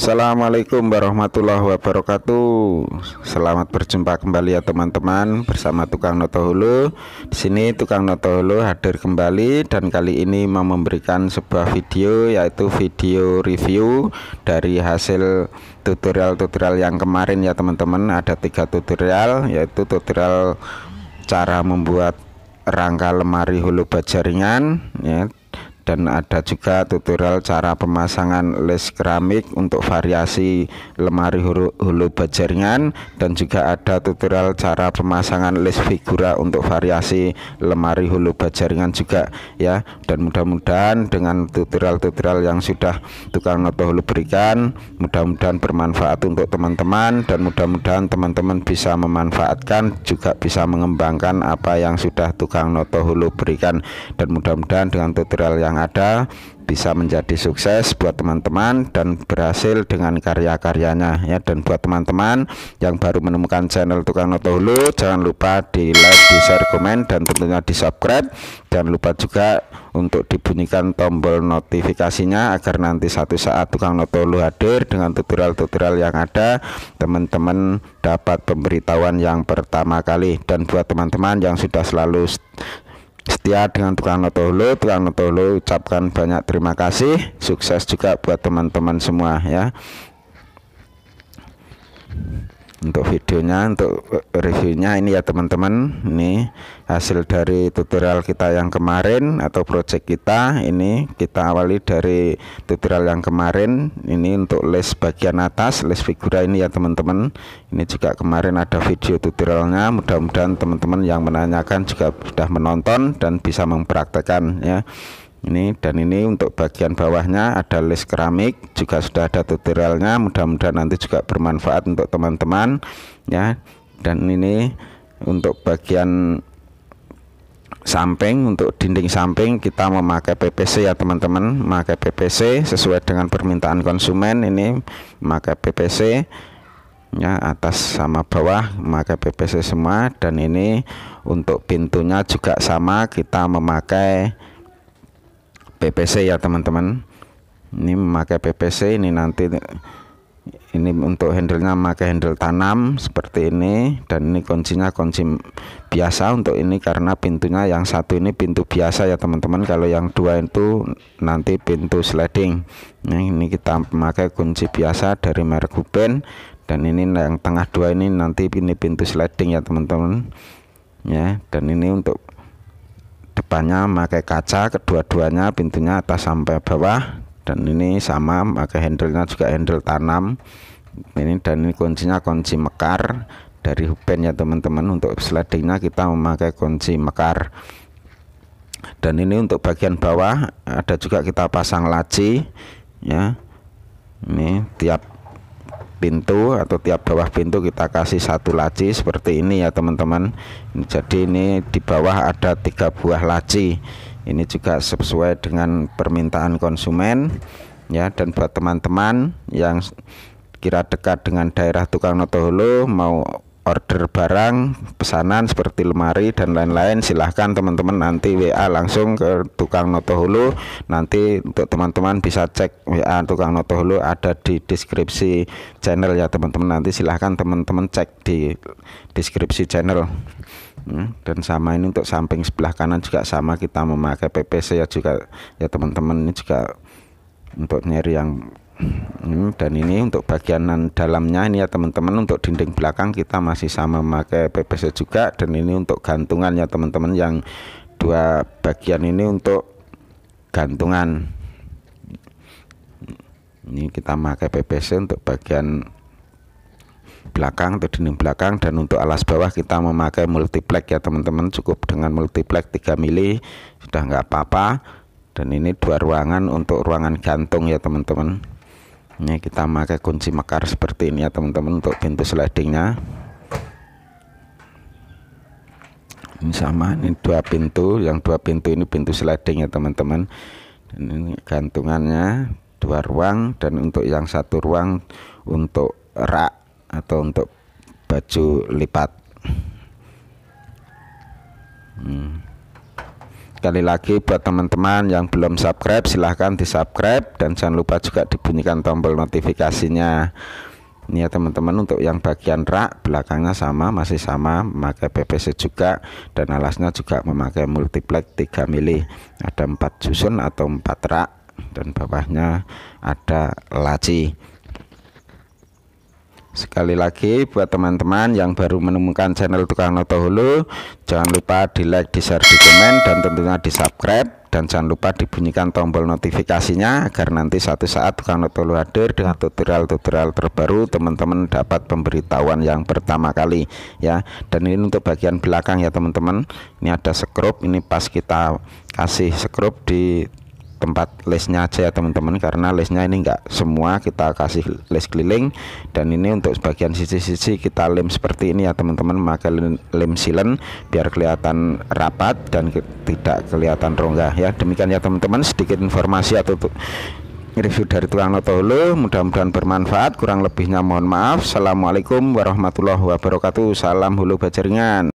Assalamualaikum warahmatullahi wabarakatuh. Selamat berjumpa kembali ya teman-teman bersama Tukang Noto Hulu. Di sini Tukang Noto Hulu hadir kembali dan kali ini mau memberikan sebuah video yaitu video review dari hasil tutorial-tutorial yang kemarin ya teman-teman. Ada tiga tutorial yaitu tutorial cara membuat rangka lemari hulu bajaringan ya dan ada juga tutorial cara pemasangan les keramik untuk variasi lemari hulu, hulu ringan dan juga ada tutorial cara pemasangan les figura untuk variasi lemari hulu ringan juga ya dan mudah-mudahan dengan tutorial-tutorial yang sudah tukang atau hulu berikan mudah-mudahan bermanfaat untuk teman-teman dan mudah-mudahan teman-teman bisa memanfaatkan juga bisa mengembangkan apa yang sudah tukang noto hulu berikan dan mudah-mudahan dengan tutorial yang ada bisa menjadi sukses buat teman-teman dan berhasil dengan karya-karyanya ya dan buat teman-teman yang baru menemukan channel tukang noto hulu jangan lupa di like di share komen dan tentunya di subscribe jangan lupa juga untuk dibunyikan tombol notifikasinya agar nanti satu saat tukang noto hulu hadir dengan tutorial-tutorial yang ada teman-teman dapat pemberitahuan yang pertama kali dan buat teman-teman yang sudah selalu setia dengan tukang notolo tukang notolo ucapkan banyak terima kasih sukses juga buat teman-teman semua ya untuk videonya untuk reviewnya ini ya teman-teman ini hasil dari tutorial kita yang kemarin atau project kita ini kita awali dari tutorial yang kemarin ini untuk les bagian atas les figura ini ya teman-teman ini juga kemarin ada video tutorialnya mudah-mudahan teman-teman yang menanyakan juga sudah menonton dan bisa mempraktekkan ya ini dan ini untuk bagian bawahnya ada list keramik juga sudah ada tutorialnya mudah-mudahan nanti juga bermanfaat untuk teman-teman ya dan ini untuk bagian samping untuk dinding samping kita memakai PPC ya teman-teman memakai PPC sesuai dengan permintaan konsumen ini memakai PPC ya atas sama bawah memakai PPC semua dan ini untuk pintunya juga sama kita memakai PPC ya teman-teman ini memakai PPC ini nanti ini untuk handle-nya memakai handle tanam seperti ini dan ini kuncinya kunci biasa untuk ini karena pintunya yang satu ini pintu biasa ya teman-teman kalau yang dua itu nanti pintu sliding nah, ini kita memakai kunci biasa dari merek Ruben dan ini yang tengah dua ini nanti ini pintu sliding ya teman-teman ya dan ini untuk depannya pakai kaca kedua-duanya pintunya atas sampai bawah dan ini sama pakai handle-nya juga handle tanam ini dan ini kuncinya kunci mekar dari huben ya teman-teman untuk slidingnya kita memakai kunci mekar dan ini untuk bagian bawah ada juga kita pasang laci ya ini tiap pintu atau tiap bawah pintu kita kasih satu laci seperti ini ya teman-teman jadi ini di bawah ada tiga buah laci ini juga sesuai dengan permintaan konsumen ya dan buat teman-teman yang kira dekat dengan daerah tukang notoholo mau order barang, pesanan seperti lemari dan lain-lain silahkan teman-teman nanti WA langsung ke tukang Noto Hulu nanti untuk teman-teman bisa cek WA tukang Noto Hulu ada di deskripsi channel ya teman-teman nanti silahkan teman-teman cek di deskripsi channel hmm, dan sama ini untuk samping sebelah kanan juga sama kita memakai PPC ya juga ya teman-teman ini juga untuk nyeri yang Hmm, dan ini untuk bagian dalamnya ini ya teman-teman untuk dinding belakang kita masih sama memakai PVC juga dan ini untuk gantungan ya teman-teman yang dua bagian ini untuk gantungan ini kita pakai PVC untuk bagian belakang atau dinding belakang dan untuk alas bawah kita memakai multiplex ya teman-teman cukup dengan multiplex 3 mili sudah enggak apa-apa dan ini dua ruangan untuk ruangan gantung ya teman-teman ini kita pakai kunci mekar seperti ini ya teman-teman untuk pintu slidingnya ini sama ini dua pintu yang dua pintu ini pintu sliding ya teman-teman dan ini gantungannya dua ruang dan untuk yang satu ruang untuk rak atau untuk baju lipat hmm. Sekali lagi buat teman-teman yang belum subscribe silahkan di subscribe dan jangan lupa juga dibunyikan tombol notifikasinya ini ya teman-teman untuk yang bagian rak belakangnya sama masih sama memakai PVC juga dan alasnya juga memakai multiplex 3 mili ada empat susun atau empat rak dan bawahnya ada laci sekali lagi buat teman-teman yang baru menemukan channel tukang noto hulu jangan lupa di like di share di komen dan tentunya di subscribe dan jangan lupa dibunyikan tombol notifikasinya agar nanti satu saat tukang noto hulu hadir dengan tutorial-tutorial terbaru teman-teman dapat pemberitahuan yang pertama kali ya dan ini untuk bagian belakang ya teman-teman ini ada sekrup ini pas kita kasih sekrup di tempat lesnya aja ya teman-teman karena lesnya ini enggak semua kita kasih les keliling dan ini untuk sebagian sisi-sisi kita lem seperti ini ya teman-teman maka lem silen biar kelihatan rapat dan ke tidak kelihatan rongga ya demikian ya teman-teman sedikit informasi atau review dari tukang notolo mudah-mudahan bermanfaat kurang lebihnya mohon maaf Assalamualaikum warahmatullahi wabarakatuh salam hulu bajaringan